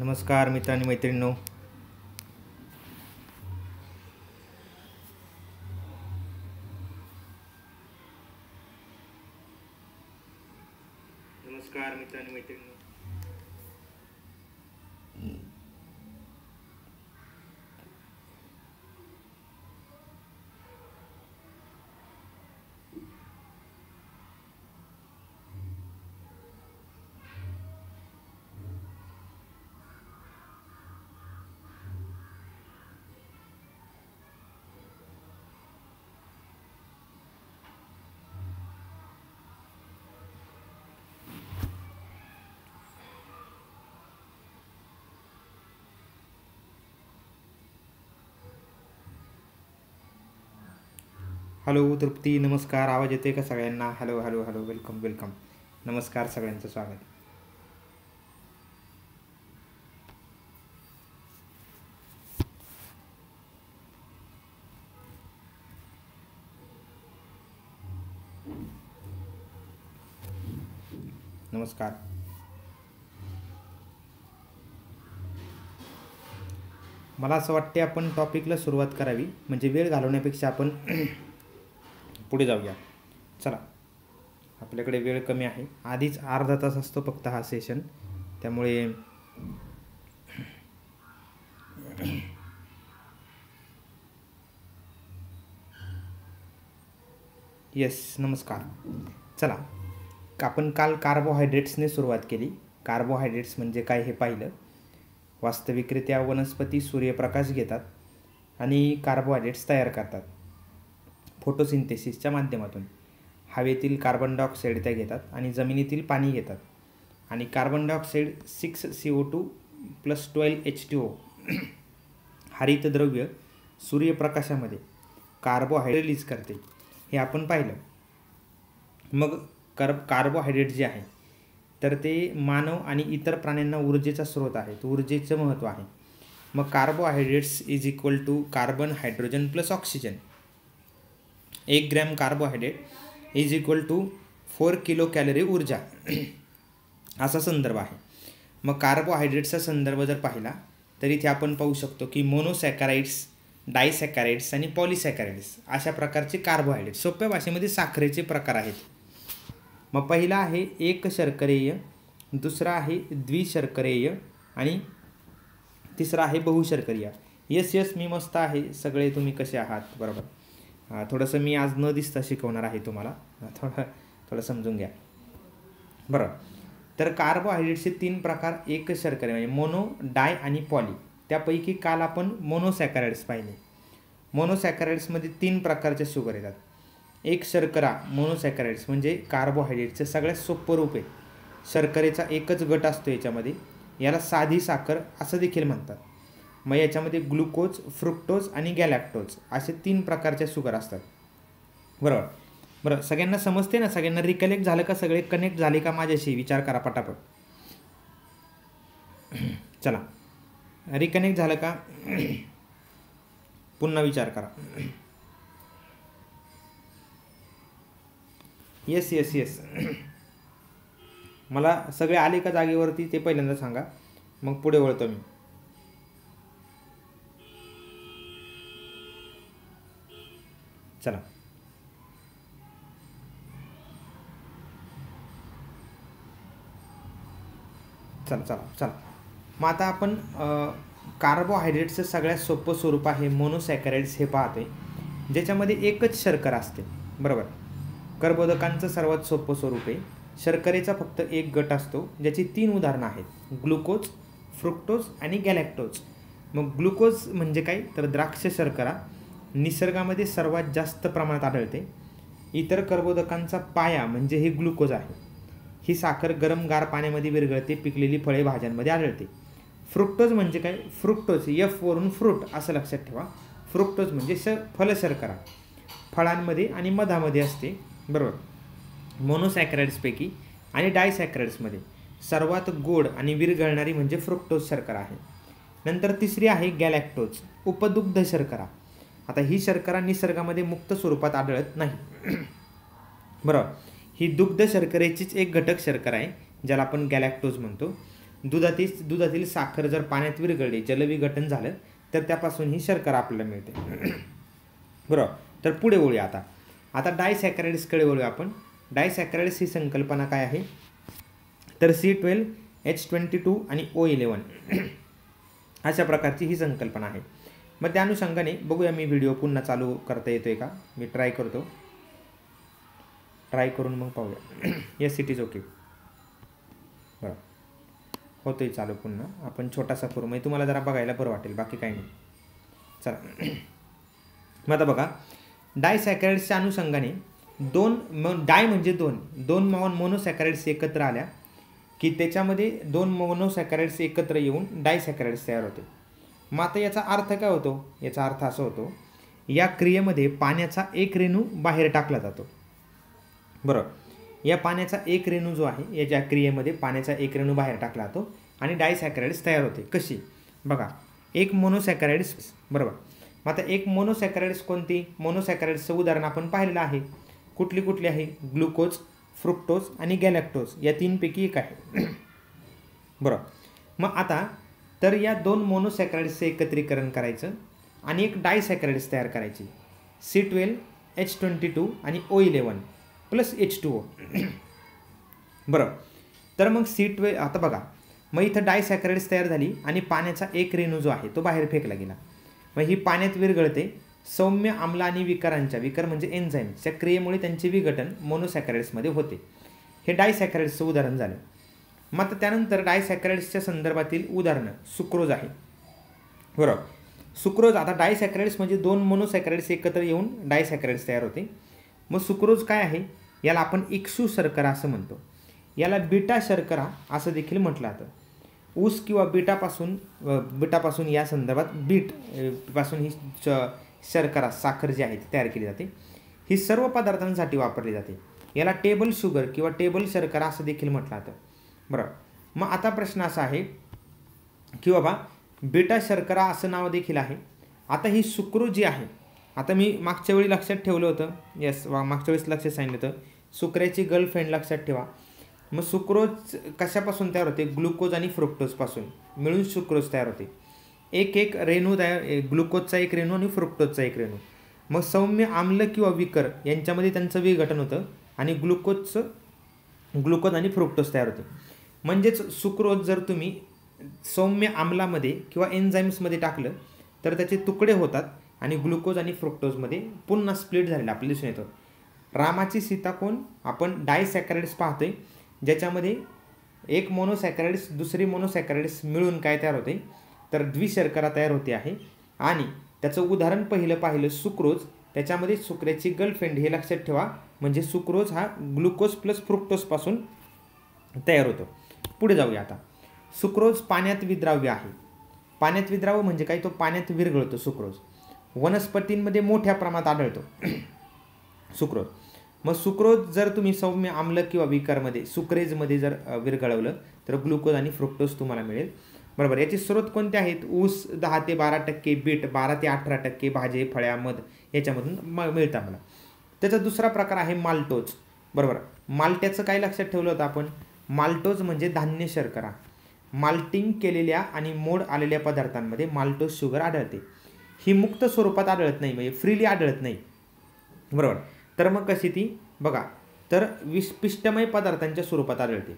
नमस्कार मित्र आणि मैत्रिणींनो नमस्कार मित्र आणि मैत्रिणी हॅलो तृप्ती नमस्कार आवाज येते का सगळ्यांना hello hello hello welcome welcome नमस्कार सगळ्यांचं स्वागत नमस्कार मला असं वाटते आपण टॉपिकला सुरुवात करावी म्हणजे वेळ घालवण्यापेक्षा आपण पुढे जाऊया चला आपल्याकडे वेळ कमी आहे आधीच अर्धा तास असतो फक्त हा सेशन त्यामुळे येस नमस्कार चला आपण काल कार्बोहायड्रेट्सने सुरुवात केली कार्बोहायड्रेट्स म्हणजे काय हे पाहिलं वास्तविकरित्या वनस्पती सूर्यप्रकाश घेतात आणि कार्बोहायड्रेट्स तयार करतात फोटोसिंथेसिसच्या माध्यमातून हवेतील कार्बन डायऑक्साईड त्या घेतात आणि जमिनीतील पाणी घेतात आणि carbon dioxide six C O two plus twelve H T O हरितद्रव्य सूर्यप्रकाशामध्ये कार्बोहायड्रेट रिलीज करते हे आपण पाहिलं मग कर कार्बोहायड्रेट जे आहे तर ते मानव आणि इतर प्राण्यांना ऊर्जेचा स्रोत आहे ऊर्जेचं महत्त्व आहे मग carbohydrates is equal to carbon hydrogen plus oxygen एक gram carbohydrate is equal to four kilo calorie ऊर्जा असा संदर्भ आहे मग कार्बोहायड्रेटचा संदर्भ जर पाहिला तर इथे आपण पाहू शकतो की मोनोसॅकराइड्स डायसॅकराइड्स आणि पॉलिसॅकराइड्स अशा प्रकारचे कार्बोहायड्रेट्स सोप्या भाषेमध्ये साखरेचे प्रकार आहेत मग पहिला आहे एक शर्करेय दुसरा आहे द्विशर्करेय आणि तिसरा आहे बहुशर्करेय यस यस मी मस्त आहे सगळे तुम्ही कसे आहात बरोबर थोडंसं मी आज न दिसता शिकवणार आहे तुम्हाला थोडं थोडं समजून घ्या बरं तर कार्बोहायड्रेट्सचे तीन प्रकार एक शर्करे म्हणजे मोनो डाय आणि पॉली त्यापैकी काल आपण मोनोसॅकराइड्स पाहिले मोनोसॅकराइड्समध्ये तीन प्रकारचे शुगर येतात एक शर्करा मोनोसॅकराइड्स म्हणजे कार्बोहायड्रेट्सचे सगळ्यात सोपं रूप आहे शर्करेचा एकच गट असतो याच्यामध्ये याला साधी साखर असं देखील म्हणतात मग याच्यामध्ये ग्लुकोज फ्रुक्टोज आणि गॅलॅक्टोज असे तीन प्रकारचे शुगर असतात बरोबर बरं सगळ्यांना समजते ना सगळ्यांना रिकलेक्ट झालं का सगळे कनेक्ट झाले का माझ्याशी विचार करा पटापट चला रिकनेक्ट झालं का पुन्हा विचार करा येस येस येस मला सगळे आले का जागेवरती ते पहिल्यांदा सांगा मग पुढे वळतो मी चला चला चला चला मग आता आपण कार्बोहायड्रेटचं सगळ्यात सोपं स्वरूप आहे मोनोसॅकराइड्स हे पाहतोय ज्याच्यामध्ये एकच शर्करा असते बरोबर कर्बोदकांचं सर्वात सोपं स्वरूप आहे शर्करेचा फक्त एक गट असतो ज्याची तीन उदाहरणं आहेत ग्लुकोज फ्रुक्टोज आणि गॅलॅक्टोज मग ग्लुकोज म्हणजे काय तर द्राक्ष शर्करा निसर्गामध्ये सर्वात जास्त प्रमाणात आढळते इतर कर्बोदकांचा पाया म्हणजे हे ग्लुकोज आहे ही साखर गरम गार पाण्यामध्ये विरघळते पिकलेली फळे भाज्यांमध्ये आढळते फ्रुक्टोज म्हणजे काय फ्रुक्टोज वरून फ्रूट असं लक्षात ठेवा फ्रुक्टोज म्हणजे स फलशर्करा फळांमध्ये आणि मधामध्ये असते बरोबर मोनोसॅक्रॅड्सपैकी आणि डायसॅक्रॅड्समध्ये सर्वात गोड आणि विरघळणारी म्हणजे फ्रुक्टोज शर्करा आहे नंतर तिसरी आहे गॅलॅक्टोज उपदुग्ध शर्करा आता ही शर्करा निसर्गामध्ये मुक्त स्वरूपात आढळत नाही बरोबर ही दुग्ध शर्करेचीच एक घटक शर्करा आहे ज्याला आपण गॅलॅक्टोज म्हणतो दुधातील दुधातील साखर जर पाण्यात विरघळली जलविघटन झालं तर त्यापासून ही शर्करा आपल्याला मिळते बरोबर तर पुढे वळूया आता आता डायसॅक्रायडिसकडे वळूया आपण डायसॅक्रायडिस ही संकल्पना काय आहे तर C twelve H twenty two आणि ओ इलेवन अशा प्रकारची ही संकल्पना आहे मग त्या अनुषंगाने बघूया मी व्हिडिओ पुन्हा चालू करता येतो आहे का मी ट्राय करतो ट्राय करून मग पाहूया येस इट इज ओके बरं होतोय चालू पुन्हा आपण छोटासा करू म्हणजे तुम्हाला जरा बघायला बरं वाटेल बाकी काही नाही चला मग आता बघा डायसॅकराईड्सच्या अनुषंगाने दोन म डाय म्हणजे दोन दोन मॉन मोनोसॅकराईड्स एकत्र आल्या की त्याच्यामध्ये दोन मोनोसॅकराईड्स एकत्र येऊन डायसॅकराईड्स तयार होते मग आता याचा अर्थ काय होतो याचा अर्थ असा होतो या क्रियेमध्ये पाण्याचा एक रेणू बाहेर टाकला जातो बरोबर या पाण्याचा एक रेणू जो आहे या ज्या क्रियेमध्ये पाण्याचा एक रेणू बाहेर टाकला जातो आणि डायसॅकराइड्स तयार होते कशी बघा एक मोनोसॅकराइड्स बरोबर मग आता एक मोनोसॅकराइड्स कोणती मोनोसॅकराइड्सचं उदाहरण आपण पाहिलेलं आहे कुठली कुठली आहे ग्लुकोज फ्रुक्टोज आणि गॅलॅक्टोज या तीनपैकी एक आहे बरोबर मग आता तर या दोन मोनोसॅक्राईड्सचे एकत्रीकरण करायचं आणि एक डायसॅक्राईड्स तयार करायची C twelve H twenty two आणि O eleven plus H two O बरं तर मग सी ट्वेल आता बघा मग इथं डायसॅक्राईड्स तयार झाली आणि पाण्याचा एक रेणू जो आहे तो बाहेर फेकला गेला मग ही पाण्यात विरघळते सौम्य आम्ल आणि विकारांच्या विकार म्हणजे एन्झाईमच्या क्रियेमुळे त्यांचे विघटन मोनोसॅक्राईड्समध्ये होते हे डायसॅक्राईड्सचं उदाहरण झालं मात्र त्यानंतर डायसॅक्राइड्सच्या संदर्भातील उदाहरणं सुक्रोज आहे बरोबर सुक्रोज आता डायसॅक्राइड्स म्हणजे दोन मोनोसॅक्राइड्स एकत्र येऊन डायसॅक्राइड्स तयार होते मग सुक्रोज काय आहे याला आपण इक्सू शर्करा असं म्हणतो याला बीटा शर्करा असं देखील म्हटलं जातं ऊस किंवा बिटापासून बिटापासून या संदर्भात बीट पासून ही शर्करा साखर जी आहे ती तयार केली जाते ही सर्व पदार्थांसाठी वापरली जाते याला टेबल शुगर किंवा टेबल शर्करा असं देखील म्हटलं जातं बरं मग आता प्रश्न असा आहे की बाबा बेटा शर्करा असं नाव देखील आहे आता ही सुक्रोज जी आहे आता मी मागच्या वेळी लक्षात ठेवलं होतं येस वा मागच्या वेळेस लक्षात सांगितलं होतं सुक्र्याची गर्लफ्रेंड लक्षात ठेवा मग सुक्रोज कशापासून तयार होते ग्लुकोज आणि फ्रुक्टोजपासून मिळून सुक्रोज तयार होते एक एक रेणू तयार ग्लुकोजचा एक रेणू आणि फ्रुक्टोजचा एक रेणू मग सौम्य आम्ल किंवा विकर यांच्यामध्ये त्यांचं विघटन होतं आणि ग्लुकोजचं ग्लुकोज आणि फ्रुक्टोज तयार होते म्हणजेच सुक्रोज जर तुम्ही सौम्य आम्लामध्ये किंवा एन्झाईम्समध्ये टाकलं तर त्याचे तुकडे होतात आणि ग्लुकोज आणि फ्रुक्टोजमध्ये पुन्हा स्प्लिट झालेलं आपल्याला दिसून येतं रामाची सीता कोण आपण डायसॅक्राइड्स पाहतो आहे ज्याच्यामध्ये एक मोनोसॅक्राइड्स दुसरी मोनोसॅक्राइड्स मिळून काय तयार होते तर द्विशर्करा तयार होते आहे आणि त्याचं उदाहरण पहिलं पाहिलं सुक्रोज त्याच्यामध्ये सुक्र्याची गर्लफ्रेंड हे लक्षात ठेवा म्हणजे सुक्रोज हा ग्लुकोज प्लस फ्रुक्टोजपासून तयार होतो पुढे जाऊया आता सुक्रोज पाण्यात विद्राव्य आहे पाण्यात विद्राव्य म्हणजे काय तो पाण्यात विरघळतो सुक्रोज वनस्पतींमध्ये मोठ्या प्रमाणात आढळतो सुक्रोज मग सुक्रोज जर तुम्ही सौम्य आम्ल किंवा विकारमध्ये सुक्रेजमध्ये जर विरघळवलं तर ग्लुकोज आणि फ्रुक्टोज तुम्हाला मिळेल बरोबर याचे स्रोत कोणते आहेत ऊस दहा ते बारा टक्के बीट बारा ते अठरा टक्के भाजे फळ्या मध याच्यामधून मिळतं आम्हाला त्याचा दुसरा प्रकार आहे माल्टोज बरोबर माल्ट्याचं काय लक्षात ठेवलं होतं आपण माल्टोज म्हणजे धान्य शर्करा माल्टिंग केलेल्या आणि मोड आलेल्या पदार्थांमध्ये माल्टोज शुगर आढळते ही मुक्त स्वरूपात आढळत नाही म्हणजे फ्रीली आढळत नाही बरोबर तर मग कशी ती बघा तर विष पिष्टमय पदार्थांच्या स्वरूपात आढळते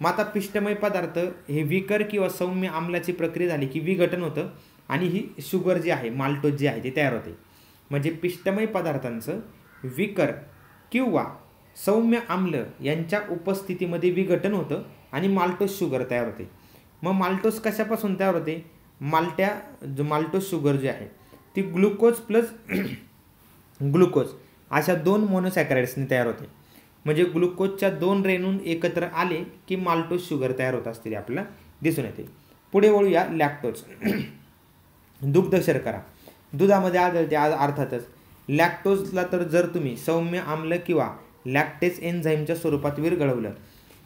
मग आता पिष्टमय पदार्थ हे विकर किंवा सौम्य आम्लाची प्रक्रिया झाली की विघटन होतं आणि ही शुगर जी आहे माल्टोज जी आहे ती तयार होते म्हणजे पिष्टमय पदार्थांचं विकर किंवा सौम्य आम्ल यांच्या उपस्थितीमध्ये विघटन होतं आणि माल्टोस शुगर तयार होते मग माल्टोस कशापासून तयार होते माल्ट्या जो माल्टोस शुगर जी आहे ती ग्लुकोज प्लस ग्लुकोज अशा दोन मोनोसॅक्राइड्सने तयार होते म्हणजे ग्लुकोजच्या दोन रेणून एकत्र आले की माल्टोज शुगर तयार होत असते आपल्याला दिसून येते पुढे वळूया लॅक्टोज दुग्ध शर्करा दुधामध्ये आढळते अर्थातच लॅक्टोजला तर जर तुम्ही सौम्य आम्ल किंवा लॅक्टेज एन्झाईमच्या स्वरूपात विरघळवलं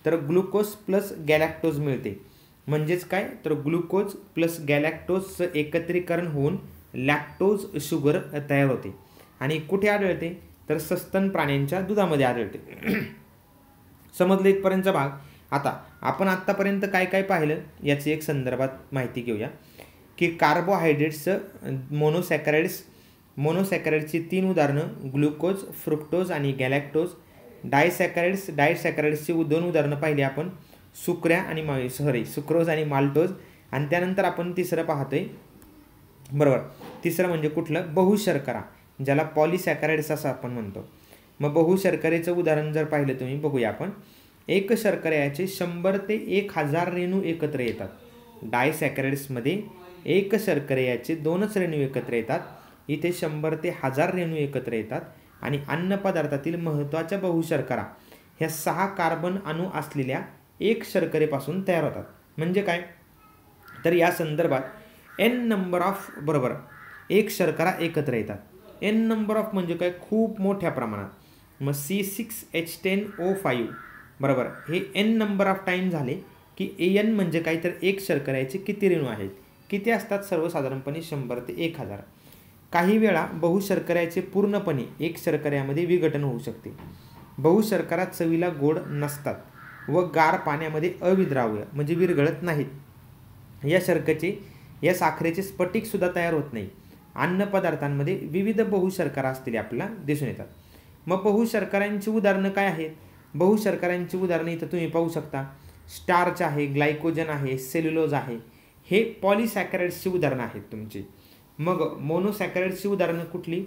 तर ग्लुकोज प्लस गॅलॅक्टोज मिळते म्हणजेच काय तर ग्लुकोज प्लस गॅलॅक्टोजचं एकत्रीकरण होऊन लॅक्टोज शुगर तयार होते आणि कुठे आढळते तर सस्तन प्राण्यांच्या दुधामध्ये आढळते समजलं इथपर्यंतचा भाग आता आपण आत्तापर्यंत काय काय पाहिलं याची एक संदर्भात माहिती घेऊया की कार्बोहायड्रेट्सचं मोनोसॅकराइड्स मोनोसॅकराइडची तीन उदाहरणं ग्लुकोज फ्रुक्टोज आणि गॅलॅक्टोज डायसॅकॅराइड्स डायसॅकॅराइड्सची दोन उदाहरणं पाहिली आपण सुक्र्या आणि सॉरी सुक्रोज आणि माल्टोज आणि त्यानंतर आपण तिसरं पाहतोय बरोबर तिसरं म्हणजे कुठलं बहुशर्करा ज्याला पॉलिसॅकॅराइड्स असं आपण म्हणतो मग बहुशर्करेचं उदाहरण जर पाहिलं तुम्ही बघूया आपण एक शर्कऱ्याचे शंभर ते एक हजार रेणू एकत्र येतात डायसॅकॅराइड्समध्ये एक शर्कऱ्याचे दोनच रेणू एकत्र येतात इथे शंभर ते हजार रेणू एकत्र येतात आणि अन्नपदार्थातील महत्त्वाच्या बहुशर्करा ह्या सहा कार्बन अणू असलेल्या एक शर्करेपासून तयार होतात म्हणजे काय तर या संदर्भात एन नंबर ऑफ बरोबर एक शर्करा एकत्र येतात एन नंबर ऑफ म्हणजे काय खूप मोठ्या प्रमाणात मग C six H ten O five बरोबर हे एन नंबर ऑफ टाईम झाले की ए एन म्हणजे काय तर एक शर्कऱ्याचे किती रेणू आहेत किती असतात सर्वसाधारणपणे शंभर ते एक हजार काही वेळा बहुशर्कऱ्याचे पूर्णपणे एक शर्कऱ्यामध्ये विघटन होऊ शकते बहुशर्करा चवीला गोड नसतात व गार पाण्यामध्ये अविद्राव्य म्हणजे विरघळत नाहीत या शर्कचे या साखरेचे स्फटिकसुद्धा तयार होत नाही अन्नपदार्थांमध्ये विविध बहुशर्करा असतील आपल्याला दिसून येतात मग बहुशर्करांची उदाहरणं काय आहेत बहुशर्करांची उदाहरणं इथं तुम्ही पाहू शकता स्टार्च आहे ग्लायकोजन आहे सेल्युलोज आहे हे पॉलिसॅकराइड्सची उदाहरणं आहेत तुमची मग मोनोसॅकराइड्सची उदाहरणं कुठली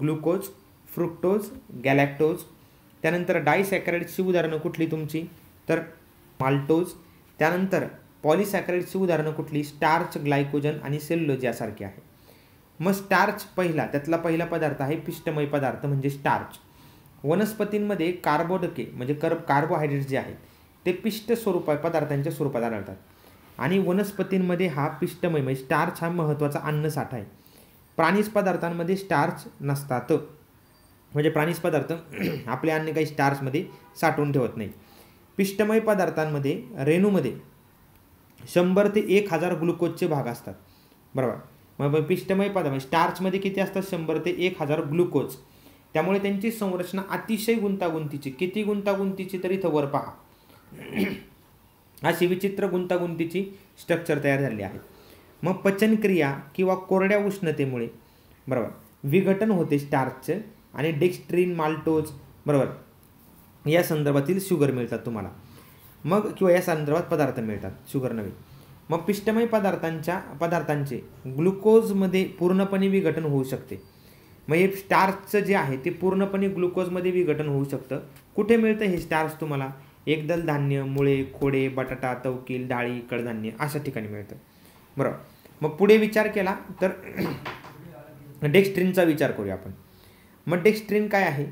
ग्लुकोज फ्रुक्टोज गॅलॅक्टोज त्यानंतर डायसॅकराईडची उदाहरणं कुठली तुमची तर माल्टोज त्यानंतर पॉलिसॅकराईडची उदाहरणं कुठली स्टार्च ग्लायकोजन आणि सेल्युलोज यासारखी आहे मग स्टार्च पहिला त्यातला पहिला पदार्थ आहे पिष्टमय पदार्थ म्हणजे स्टार्च वनस्पतींमध्ये कार्बोडके म्हणजे कर्ब कार्बोहायड्रेट जे आहेत ते पिष्ट स्वरूपा पदार्थांच्या स्वरूपात आढळतात आणि वनस्पतींमध्ये हा पिष्टमय म्हणजे स्टार्च हा महत्त्वाचा अन्नसाठा आहे प्राणीस पदार्थांमध्ये स्टार्च नसतात म्हणजे प्राणीस पदार्थ आपले अन्न काही स्टार्चमध्ये साठवून ठेवत नाही पिष्टमय पदार्थांमध्ये रेणूमध्ये शंभर ते एक हजार ग्लुकोजचे भाग असतात बरोबर मग पिष्टमय पदार्थ स्टार्चमध्ये म्हणजे किती असतात शंभर ते एक हजार ग्लुकोज त्यामुळे त्यांची संरचना अतिशय गुंतागुंतीची किती गुंतागुंतीची तरी थवर वर पहा अशी विचित्र गुंतागुंतीची स्ट्रक्चर तयार झाली आहे मग पचनक्रिया किंवा कोरड्या उष्णतेमुळे बरोबर विघटन होते स्टार्चचे आणि डेक्स्ट्रीन माल्टोज बरोबर या संदर्भातील शुगर मिळतात तुम्हाला मग किंवा या संदर्भात पदार्थ मिळतात शुगर नव्हे मग पिष्टमय पदार्थांच्या पदार्थांचे ग्लुकोजमध्ये पूर्णपणे विघटन होऊ शकते मग हे स्टार्चचं जे आहे ते पूर्णपणे ग्लुकोजमध्ये विघटन होऊ शकतं कुठे मिळतं हे स्टार्च तुम्हाला एकदल धान्य मुळे खोडे बटाटा तवकील डाळी कडधान्य अशा ठिकाणी मिळतं बरोबर मग पुढे विचार केला तर डेक्स्ट्रीनचा विचार करूया आपण मग डेक्स्ट्रीन काय आहे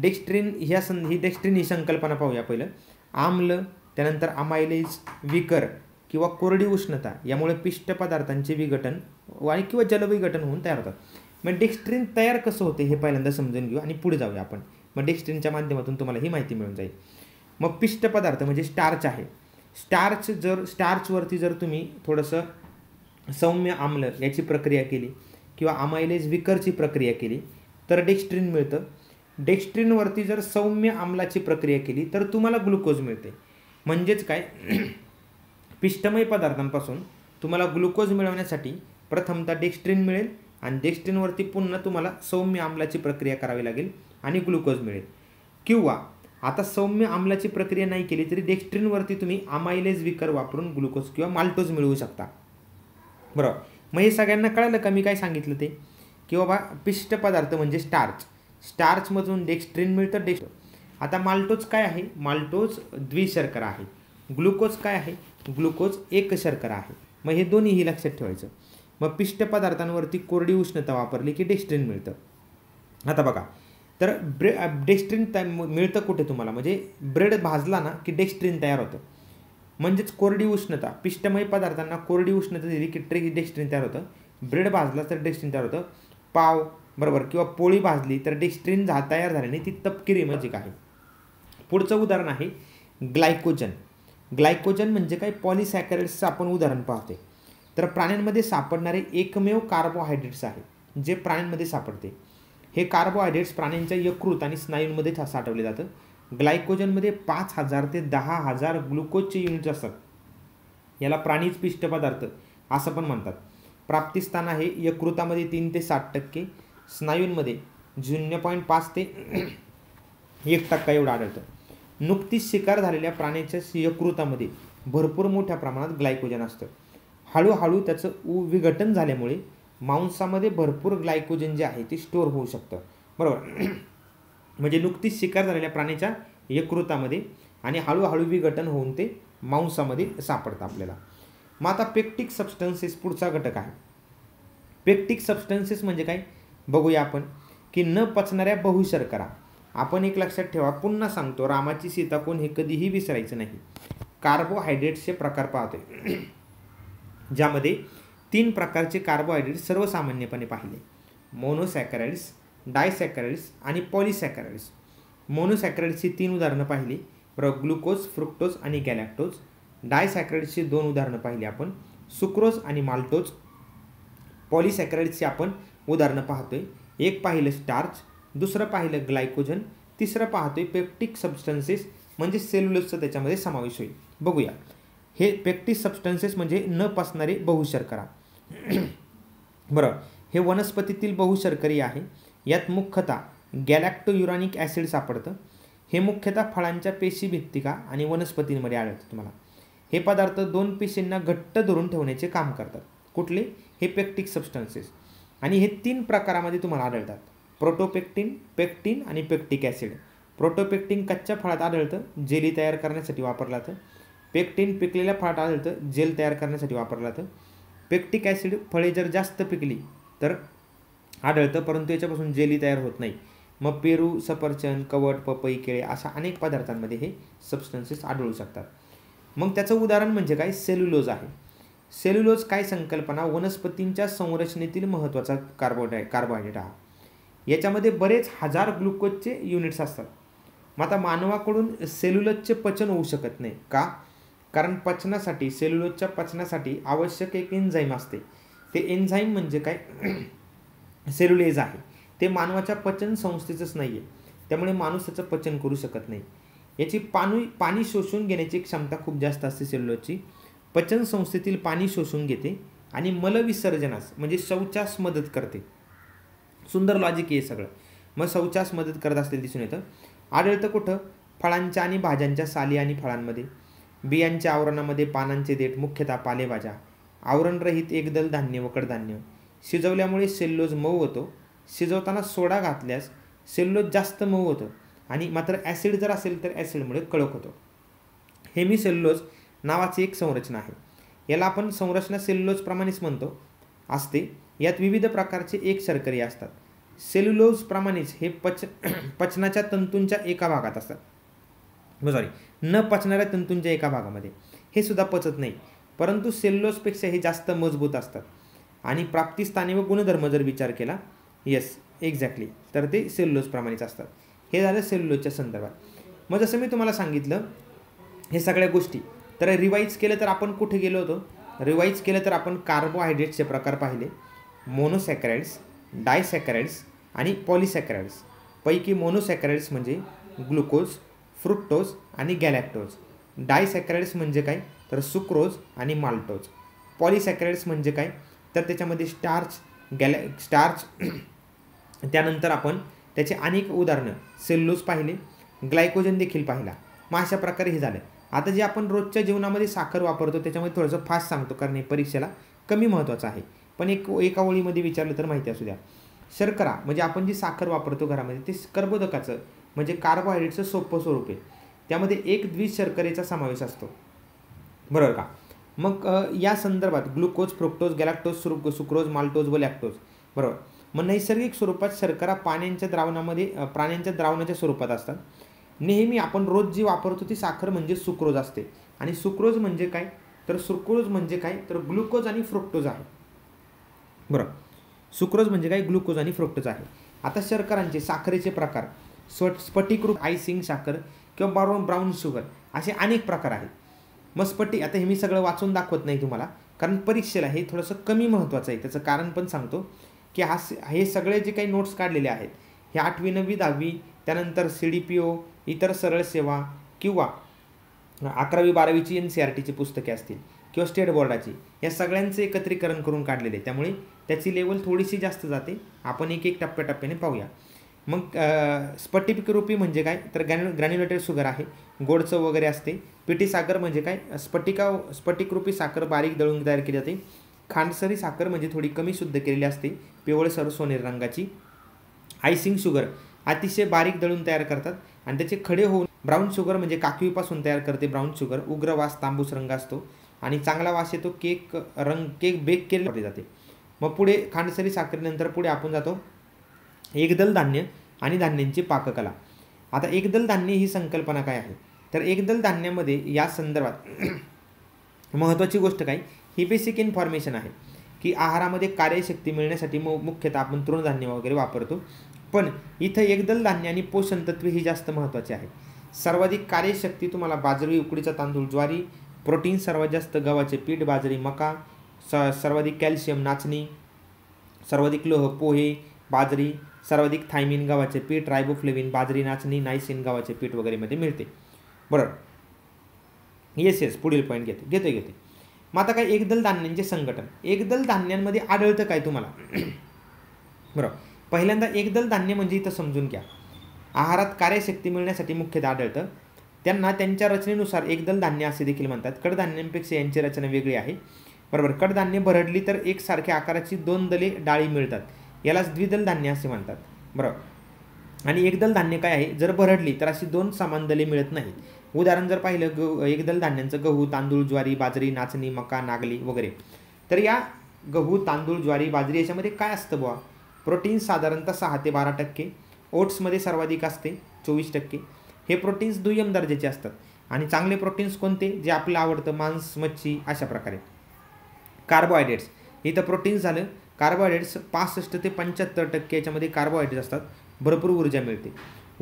डेक्स्ट्रीन ह्या संधी ही डेक्स्ट्रीन ही संकल्पना पाहूया पहिलं आम्ल त्यानंतर अमायलेज विकर किंवा कोरडी उष्णता यामुळे पिष्ट पदार्थांचे विघटन आणि किंवा जलविघटन होऊन तयार होतात मग डेक्स्ट्रीन तयार कसं होते हे पहिल्यांदा समजून घेऊ आणि पुढे जाऊया आपण मग डेक्स्ट्रीनच्या माध्यमातून तुम्हाला ही माहिती मिळून जाईल मग पिष्ट पदार्थ म्हणजे स्टार्च आहे स्टार्च जर स्टार्चवरती जर तुम्ही थोडंसं सौम्य आम्ल याची प्रक्रिया केली किंवा आमायलेज विकरची प्रक्रिया केली तर डेक्स्ट्रीन मिळतं डेक्स्ट्रीनवरती जर सौम्य आम्लाची प्रक्रिया केली तर तुम्हाला ग्लुकोज मिळते म्हणजेच काय पिष्टमय पदार्थांपासून तुम्हाला ग्लुकोज मिळवण्यासाठी प्रथमता डेक्स्ट्रीन मिळेल आणि डेक्स्ट्रीनवरती पुन्हा तुम्हाला सौम्य आम्लाची प्रक्रिया करावी लागेल आणि ग्लुकोज मिळेल किंवा आता सौम्य आम्लाची प्रक्रिया नाही केली तरी डेक्स्ट्रीनवरती तुम्ही आमायलेज विकर वापरून ग्लुकोज किंवा माल्टोज मिळवू शकता बरोबर मग हे सगळ्यांना कळलं का मी काय सांगितलं ते की बाबा पिष्ट पदार्थ म्हणजे स्टार्च स्टार्चमधून डेक्स्ट्रीन मिळतं डेक्स्ट आता माल्टोज काय आहे माल्टोज द्विशर्करा आहे ग्लुकोज काय आहे ग्लुकोज एक शर्करा आहे मग हे दोन्हीही लक्षात ठेवायचं मग पिष्ट पदार्थांवरती कोरडी उष्णता वापरली की डेक्स्ट्रीन मिळतं आता बघा तर ब्रे डेस्ट्रीन तय मिळतं कुठे तुम्हाला म्हणजे ब्रेड भाजला ना की डेस्ट्रीन तयार होतं म्हणजेच कोरडी उष्णता पिष्टमय पदार्थांना कोरडी उष्णता दिली की ट्रे डेस्ट्रीन तयार होतं ब्रेड भाजला तर डेस्ट्रीन तयार होतं पाव बरोबर किंवा पोळी भाजली तर डेस्ट्रीन झा तयार झाल्याने ती तपकिरी मजिक आहे म्हणजे पुढचं उदाहरण आहे ग्लायकोजन ग्लायकोजन म्हणजे काय पॉलिसॅकरेट्सचं आपण उदाहरण पाहते तर प्राण्यांमध्ये सापडणारे एकमेव कार्बोहायड्रेट्स आहे जे प्राण्यांमध्ये सापडते हे कार्बोहायड्रेट्स प्राण्यांच्या यकृत आणि स्नायूंमध्ये साठवले जातं ग्लायकोजनमध्ये पाच हजार ते दहा हजार ग्लुकोजचे युनिट्स असतात याला प्राणीच पिष्ट पदार्थ असं पण म्हणतात प्राप्तिस्थान आहे यकृतामध्ये तीन ते साठ टक्के स्नायूंमध्ये शून्य पॉईंट पाच ते एक टक्का एवढं आढळतं नुकतीच शिकार झालेल्या प्राण्याच्या यकृतामध्ये भरपूर मोठ्या प्रमाणात ग्लायकोजन असतं हळूहळू त्याचं उ विघटन झाल्यामुळे मांसामध्ये भरपूर ग्लायकोजन जे आहे ते स्टोअर होऊ शकतं बरोबर म्हणजे नुकतीच शिकार झालेल्या प्राण्याच्या यकृतामध्ये आणि हळूहळू विघटन होऊन ते मांसामध्ये सापडतं आपल्याला मग आता पेक्टिक सबस्टन्सेस पुढचा घटक आहे पेक्टिक सबस्टन्सेस म्हणजे काय बघूया आपण की न पचणाऱ्या बहुशर्करा आपण एक लक्षात ठेवा पुन्हा सांगतो रामाची सीता कोण हे कधीही विसरायचं नाही कार्बोहायड्रेट्सचे प्रकार पाहतोय ज्यामध्ये तीन प्रकारचे कार्बोहायड्रेट्स सर्वसामान्यपणे पाहिले मोनोसॅकराइड्स डायसॅकराइड्स आणि पॉलिसॅकराइड्स मोनोसॅकराइड्सची तीन उदाहरणं पाहिली बरोबर ग्लुकोज फ्रुक्टोज आणि गॅलॅक्टोज डायसॅक्राइड्सची दोन उदाहरणं पाहिली आपण सुक्रोज आणि माल्टोज पॉलिसॅकराइड्सची आपण उदाहरणं पाहतोय एक पाहिलं स्टार्च दुसरं पाहिलं ग्लायकोजन तिसरं पाहतोय पेप्टिक सबस्टन्सेस म्हणजे सेल्युलसचा त्याच्यामध्ये समावेश होईल बघूया हे पेक्टिस सबस्टन्सेस म्हणजे न पसणारे बहुशर्करा बरं हे वनस्पतीतील बहुशर्करी आहे यात मुख्यतः गॅलॅक्टोयुरानिक ॲसिड सापडतं हे मुख्यतः फळांच्या पेशी भित्तिका आणि वनस्पतींमध्ये आढळतं तुम्हाला हे पदार्थ दोन पेशींना घट्ट धरून ठेवण्याचे काम करतात कुठले हे पेक्टिक सबस्टन्सेस आणि हे तीन प्रकारामध्ये तुम्हाला आढळतात प्रोटोपेक्टिन पेक्टिन आणि पेक्टिक ॲसिड प्रोटोपेक्टिन कच्च्या फळात आढळतं जेली तयार करण्यासाठी वापरलं जातं पेक्टिन पिकलेल्या फळात आढळतं जेल तयार करण्यासाठी वापरलं जातं पेक्टिक ॲसिड फळे जर जास्त पिकली तर आढळतं परंतु याच्यापासून जेली तयार होत नाही मग पेरू सफरचंद कवट पपई केळे अशा अनेक पदार्थांमध्ये हे सबस्टन्सेस आढळू शकतात मग त्याचं उदाहरण म्हणजे काय सेल्युलोज आहे सेल्युलोज काय संकल्पना वनस्पतींच्या संरचनेतील महत्त्वाचा कार्बोडाय कार्बोहायड्रेट हा याच्यामध्ये बरेच हजार ग्लुकोजचे युनिट्स असतात मग आता मानवाकडून सेल्युलोजचे पचन होऊ शकत नाही का कारण पचनासाठी सेल्युलोजच्या पचनासाठी आवश्यक एक एन्झाईम असते ते एन्झाईम म्हणजे काय सेल्युलेज आहे ते मानवाच्या पचन संस्थेचंच नाही आहे त्यामुळे माणूस त्याचं पचन करू शकत नाही याची पाणी पाणी शोषून घेण्याची क्षमता खूप जास्त असते सेल्युलोजची पचन संस्थेतील पाणी शोषून घेते आणि मलविसर्जनास म्हणजे शौचास मदत करते सुंदर लॉजिक आहे सगळं मग शौचास मदत करत असते दिसून येतं आढळतं कुठं फळांच्या आणि भाज्यांच्या साली आणि फळांमध्ये बियांच्या आवरणामध्ये पानांचे देठ मुख्यतः पालेभाज्या आवरणरहित एकदल धान्य व कडधान्य शिजवल्यामुळे सेल्लोज मऊ होतो शिजवताना सोडा घातल्यास सेल्लोज जास्त मऊ होतो आणि मात्र ॲसिड जर असेल तर ॲसिडमुळे कळक होतो हेमी सेल्लोज नावाची एक संरचना आहे याला आपण संरचना प्रमाणेच म्हणतो असते यात विविध प्रकारचे एक शर्करी असतात सेल्युलोजप्रमाणेच हे पच पचनाच्या तंतूंच्या एका भागात असतात सॉरी न पचणाऱ्या तंतूंच्या एका भागामध्ये हे सुद्धा पचत नाही परंतु सेल्लोसपेक्षा हे जास्त मजबूत असतात आणि प्राप्तिस्थाने व गुणधर्म जर विचार केला येस एक्झॅक्टली तर ते प्रमाणेच असतात हे झालं सेल्लोजच्या संदर्भात मग जसं मी तुम्हाला सांगितलं हे सगळ्या गोष्टी तर रिवाईज केलं तर आपण कुठे गेलो होतो रिवाईज केलं तर आपण कार्बोहायड्रेट्सचे प्रकार पाहिले मोनोसॅक्राइड्स डायसॅक्राइड्स आणि पॉलिसॅक्राईड्स पैकी मोनोसॅक्राइड्स म्हणजे ग्लुकोज फ्रुक्टोज आणि गॅलॅक्टोज डायसॅक्रॅड्स म्हणजे काय तर सुक्रोज आणि माल्टोज पॉलिसॅक्राइड्स म्हणजे काय तर त्याच्यामध्ये स्टार्च गॅलॅ स्टार्च त्यानंतर आपण त्याचे अनेक उदाहरणं सेल्लोज पाहिले ग्लायकोजन देखील पाहिला मग अशा प्रकारे हे झालं आता जे आपण रोजच्या जीवनामध्ये साखर वापरतो त्याच्यामध्ये थोडंसं फास्ट सांगतो कारण हे परीक्षेला कमी महत्त्वाचं आहे पण एक एका ओळीमध्ये विचारलं तर माहिती असू द्या शर्करा म्हणजे आपण जी साखर वापरतो घरामध्ये ते कर्बोदकाचं म्हणजे कार्बोहायड्रेटचं सोपं स्वरूप आहे त्यामध्ये एक शर्करेचा समावेश असतो बरोबर का मग या संदर्भात ग्लुकोज फ्रुक्टोज गॅलॅक्टोज सुरु सुक्रोज माल्टोज व लॅक्टोज बरोबर मग नैसर्गिक स्वरूपात शर्करा पाण्यांच्या द्रावणामध्ये प्राण्यांच्या द्रावणाच्या स्वरूपात असतात नेहमी आपण रोज जी वापरतो ती साखर म्हणजे सुक्रोज असते आणि सुक्रोज म्हणजे काय तर सुक्रोज म्हणजे काय तर ग्लुकोज आणि फ्रुक्टोज आहे बरं सुक्रोज म्हणजे काय ग्लुकोज आणि फ्रुक्टोज आहे आता शर्करांचे साखरेचे प्रकार स्व स्फटिकरूप आयसिंग साखर किंवा ब्राऊन ब्राऊन शुगर असे अनेक प्रकार आहेत मग स्फटिक आता हे मी सगळं वाचून दाखवत नाही तुम्हाला कारण परीक्षेला हे थोडंसं कमी महत्त्वाचं आहे त्याचं कारण पण सांगतो की हा हे सगळे जे काही नोट्स काढलेले आहेत हे आठवी नववी दहावी त्यानंतर सी डी पी ओ इतर सरळ सेवा किंवा अकरावी बारावीची एन सी आर टीची पुस्तके असतील किंवा स्टेट बोर्डाची या सगळ्यांचं एकत्रीकरण करून काढलेले त्यामुळे त्याची लेवल थोडीशी जास्त जाते आपण एक एक टप्प्याटप्प्याने पाहूया मग रूपी म्हणजे काय तर ग्रॅन्यु ग्रॅन्युलेटेड शुगर आहे गोडचं वगैरे असते पिठी साखर म्हणजे काय स्फटिका स्फटिक रूपी साखर बारीक दळून तयार केली जाते खांडसरी साखर म्हणजे थोडी कमी शुद्ध केलेली असते पिवळसर सोनेर रंगाची आयसिंग शुगर अतिशय बारीक दळून तयार करतात आणि त्याचे खडे होऊन ब्राऊन शुगर म्हणजे काकवीपासून तयार करते ब्राऊन शुगर उग्र वास तांबूस रंग असतो आणि चांगला वास येतो केक रंग केक बेक केले जाते मग पुढे खांडसरी साखरेनंतर पुढे आपण जातो एकदल धान्य आणि धान्यांची पाककला आता एकदल धान्य ही संकल्पना काय आहे तर एकदल धान्यामध्ये या संदर्भात महत्त्वाची गोष्ट काय ही बेसिक इन्फॉर्मेशन आहे की आहारामध्ये कार्यशक्ती मिळण्यासाठी मु मुख्यतः आपण तृणधान्य वगैरे वापरतो पण इथं एकदल धान्य आणि पोषण तत्वे ही जास्त महत्त्वाची आहे सर्वाधिक कार्यशक्ती तुम्हाला बाजरी उकडीचा तांदूळ ज्वारी प्रोटीन सर्वात जास्त गव्हाचे पीठ बाजरी मका स सर्वाधिक कॅल्शियम नाचणी सर्वाधिक लोह पोहे बाजरी सर्वाधिक थायमिन गव्हाचे पीठ रायबोफ्लेविन बाजरी नाचणी नायसिन गव्हाचे पीठ वगैरेमध्ये मिळते बरोबर येस येस पुढील पॉईंट घेते घेते घेते मग आता काय एकदल धान्यांचे संघटन एकदल धान्यांमध्ये आढळतं काय तुम्हाला बरोबर पहिल्यांदा एकदल धान्य म्हणजे इथं समजून घ्या आहारात कार्यशक्ती मिळण्यासाठी मुख्यतः आढळतं त्यांना त्यांच्या रचनेनुसार एकदल धान्य असे देखील म्हणतात कडधान्यांपेक्षा यांची रचना वेगळी आहे बरोबर कडधान्य भरडली तर एकसारख्या आकाराची दोन दले डाळी मिळतात यालाच द्विदल धान्य असे म्हणतात बरोबर आणि एकदल धान्य काय आहे जर भरडली तर अशी दोन समान दले मिळत नाहीत उदाहरण जर पाहिलं ग एकदल धान्यांचं गहू तांदूळ ज्वारी बाजरी नाचणी मका नागली वगैरे तर या गहू तांदूळ ज्वारी बाजरी याच्यामध्ये काय असतं बुवा प्रोटीन्स साधारणतः सहा ते बारा टक्के ओट्समध्ये सर्वाधिक असते चोवीस टक्के हे प्रोटीन्स दुय्यम दर्जाचे असतात आणि चांगले प्रोटीन्स कोणते जे आपल्याला आवडतं मांस मच्छी अशा प्रकारे कार्बोहायड्रेट्स इथं प्रोटीन्स झालं कार्बोहायड्रेट्स पासष्ट ते पंच्याहत्तर टक्के याच्यामध्ये कार्बोहायड्रेट्स असतात भरपूर ऊर्जा मिळते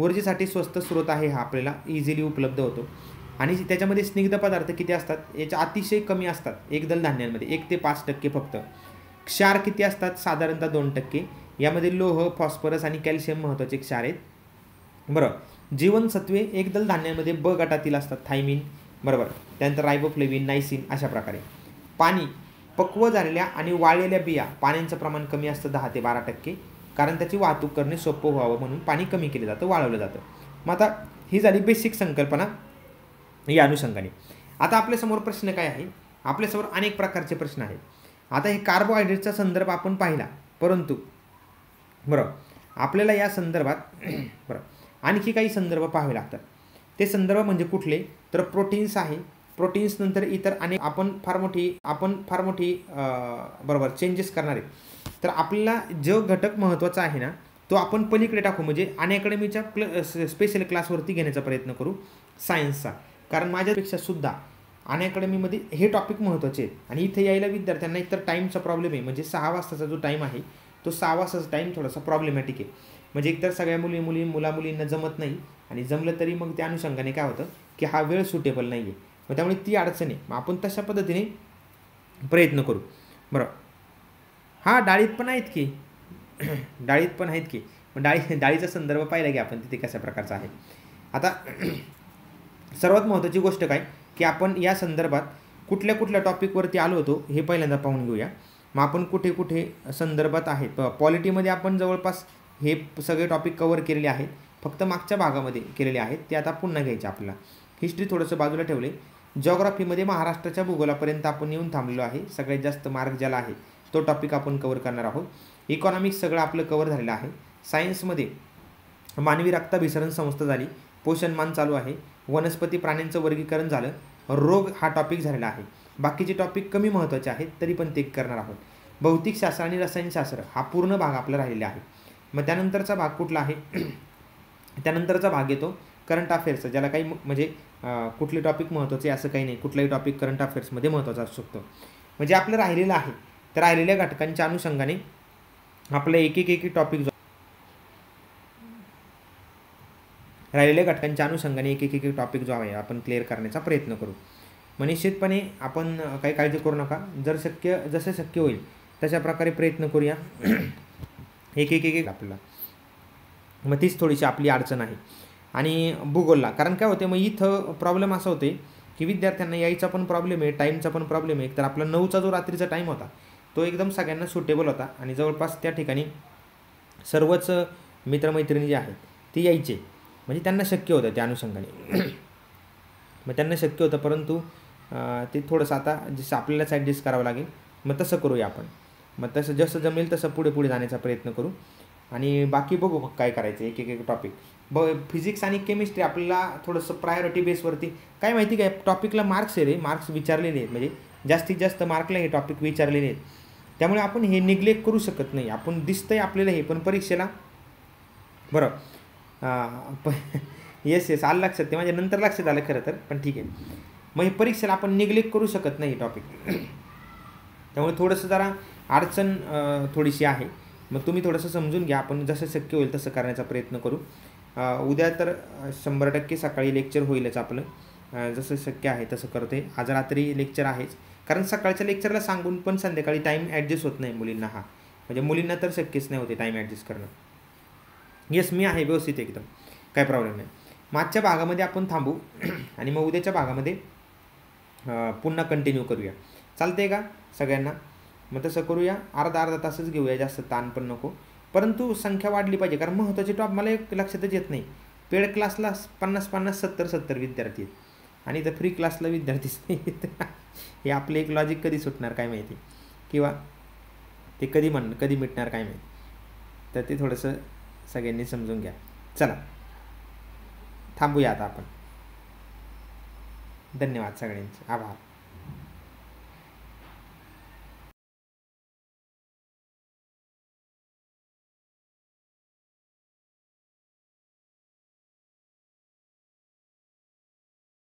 ऊर्जेसाठी स्वस्त स्रोत आहे हा आपल्याला इझिली उपलब्ध होतो आणि त्याच्यामध्ये स्निग्ध पदार्थ किती असतात याच्या अतिशय कमी असतात एकदल धान्यांमध्ये एक ते पाच टक्के फक्त क्षार किती असतात साधारणतः दोन टक्के यामध्ये लोह फॉस्फरस आणि कॅल्शियम महत्त्वाचे क्षार आहेत बरं जीवनसत्वे एकदल धान्यांमध्ये ब गटातील असतात थायमिन बरोबर त्यानंतर रायबोफ्लेविन नायसिन अशा प्रकारे पाणी पक्व झालेल्या आणि वाळलेल्या बिया पाण्याचं प्रमाण कमी असतं दहा ते बारा टक्के कारण त्याची वाहतूक करणे सोपं व्हावं म्हणून पाणी कमी केलं जातं वाळवलं जातं मग आता ही झाली बेसिक संकल्पना या अनुषंगाने आता आपल्यासमोर प्रश्न काय आहे आपल्यासमोर अनेक प्रकारचे प्रश्न आहेत आता हे कार्बोहायड्रेटचा संदर्भ आपण पाहिला परंतु बरं आपल्याला या संदर्भात बरं आणखी काही संदर्भ पाहावे लागतात ते संदर्भ म्हणजे कुठले तर प्रोटीन्स आहे प्रोटीन्स नंतर इतर आणि आपण फार मोठी आपण फार मोठी बरोबर चेंजेस करणार आहे तर आपल्याला जो घटक महत्त्वाचा आहे ना तो आपण पलीकडे टाकू म्हणजे अकॅडमीच्या क्ल स्पेशल क्लासवरती घेण्याचा प्रयत्न करू सायन्सचा कारण माझ्यापेक्षा सुद्धा अकॅडमीमध्ये हे टॉपिक महत्त्वाचे आहेत आणि इथे यायला विद्यार्थ्यांना इतर टाईमचा प्रॉब्लेम आहे म्हणजे सहा वाजताचा जो टाईम आहे तो सहा वाजताचा टाईम थोडासा प्रॉब्लेमॅटिक आहे म्हणजे एकतर सगळ्या मुली मुली मुलामुलींना जमत नाही आणि जमलं तरी मग त्या अनुषंगाने काय होतं की हा वेळ सुटेबल नाही आहे मग त्यामुळे ती अडचणी मग आपण तशा पद्धतीने प्रयत्न करू बरं हां डाळीत पण आहेत की डाळीत पण आहेत की मग डाळी डाळीचा संदर्भ पाहिला की आपण तिथे कशा प्रकारचा आहे आता सर्वात महत्त्वाची गोष्ट काय की आपण या संदर्भात कुठल्या कुठल्या टॉपिकवरती आलो होतो हे पहिल्यांदा पाहून घेऊया मग आपण कुठे कुठे संदर्भात आहेत पॉलिटीमध्ये आपण जवळपास हे सगळे टॉपिक कवर केलेले आहेत फक्त मागच्या भागामध्ये केलेले आहेत ते आता पुन्हा घ्यायचे आपल्याला हिस्ट्री थोडंसं बाजूला ठेवले जॉग्राफीमध्ये महाराष्ट्राच्या भूगोलापर्यंत आपण येऊन थांबलेलो आहे सगळ्यात जास्त मार्क ज्याला आहे तो टॉपिक आपण कवर करणार आहोत इकॉनॉमिक्स सगळं आपलं कवर झालेलं आहे सायन्समध्ये मानवी रक्ताभिसरण संस्था झाली पोषणमान चालू आहे वनस्पती प्राण्यांचं वर्गीकरण झालं रोग हा टॉपिक झालेला आहे बाकीचे टॉपिक कमी महत्त्वाचे आहेत तरी पण ते करणार आहोत भौतिकशास्त्र आणि रसायनशास्त्र हा पूर्ण भाग आपला राहिलेला आहे मग त्यानंतरचा भाग कुठला आहे त्यानंतरचा भाग येतो करंट अफेअर्सचं ज्याला काही म्हणजे कुठले टॉपिक महत्त्वाचे असं काही नाही कुठलाही टॉपिक करंट अफेअर्समध्ये महत्त्वाचा असू शकतो म्हणजे आपलं राहिलेलं आहे तर राहिलेल्या घटकांच्या अनुषंगाने आपलं एक एक एक टॉपिक जो राहिलेल्या घटकांच्या अनुषंगाने एक एक एक टॉपिक जो आहे आपण क्लिअर करण्याचा प्रयत्न करू मग निश्चितपणे आपण काही काळजी करू नका जर शक्य जसं शक्य होईल तशा प्रकारे प्रयत्न करूया एक एक एक आपला मग तीच थोडीशी आपली अडचण आहे आणि भूगोलला कारण काय होते मग इथं प्रॉब्लेम असं होते की विद्यार्थ्यांना यायचा पण प्रॉब्लेम आहे टाईमचा पण प्रॉब्लेम आहे तर आपला नऊचा जो रात्रीचा टाईम होता तो एकदम सगळ्यांना सुटेबल होता आणि जवळपास त्या ठिकाणी सर्वच मित्रमैत्रिणी जे आहेत ते यायचे म्हणजे त्यांना शक्य होतं त्या अनुषंगाने मग त्यांना शक्य होतं परंतु ते थोडंसं आता जसं आपल्यालाच ॲडजस्ट करावं लागेल मग तसं करूया आपण मग तसं जसं जमेल तसं पुढे पुढे जाण्याचा प्रयत्न करू आणि बाकी बघू मग काय करायचं एक एक टॉपिक ब फिजिक्स आणि केमिस्ट्री आपल्याला थोडंसं प्रायोरिटी बेसवरती काय माहिती काय टॉपिकला मार्क्स आहे रे मार्क्स विचारलेले आहेत म्हणजे जास्तीत जास्त मार्कला हे टॉपिक विचारलेले आहेत त्यामुळे आपण हे निग्लेक्ट करू शकत नाही आपण दिसतंय आपल्याला हे पण परीक्षेला बरं प येस येस आलं लक्षात ते म्हणजे नंतर लक्षात आलं खरं तर पण ठीक आहे मग हे परीक्षेला आपण निग्लेक्ट करू शकत नाही हे टॉपिक त्यामुळे थोडंसं जरा अडचण थोडीशी आहे मग तुम्ही थोडंसं समजून घ्या आपण जसं शक्य होईल तसं करण्याचा प्रयत्न करू उद्या तर शंभर टक्के सकाळी लेक्चर होईलच आपलं जसं शक्य आहे तसं करते आज रात्री लेक्चर आहेच कारण सकाळच्या लेक्चरला सांगून पण संध्याकाळी टाईम ॲडजस्ट होत नाही मुलींना हा म्हणजे मुलींना तर शक्यच नाही होते टाईम ॲडजस्ट करणं येस मी आहे व्यवस्थित एकदम काय प्रॉब्लेम नाही मागच्या भागामध्ये आपण थांबू आणि मग उद्याच्या भागामध्ये पुन्हा कंटिन्यू करूया चालते का सगळ्यांना मग तसं करूया अर्धा अर्धा तासच घेऊया जास्त ताण पण नको परंतु संख्या वाढली पाहिजे कारण महत्त्वाचे टॉप मला एक लक्षातच येत नाही पेड क्लासला पन्नास पन्नास सत्तर सत्तर विद्यार्थी आहेत आणि इथं फ्री क्लासला विद्यार्थीच नाही हे आपलं एक लॉजिक कधी सुटणार काय माहिती किंवा ते कधी म्हण कधी मिटणार काय माहिती तर ते थोडंसं सगळ्यांनी समजून घ्या चला थांबूया आता आपण धन्यवाद सगळ्यांचे आभार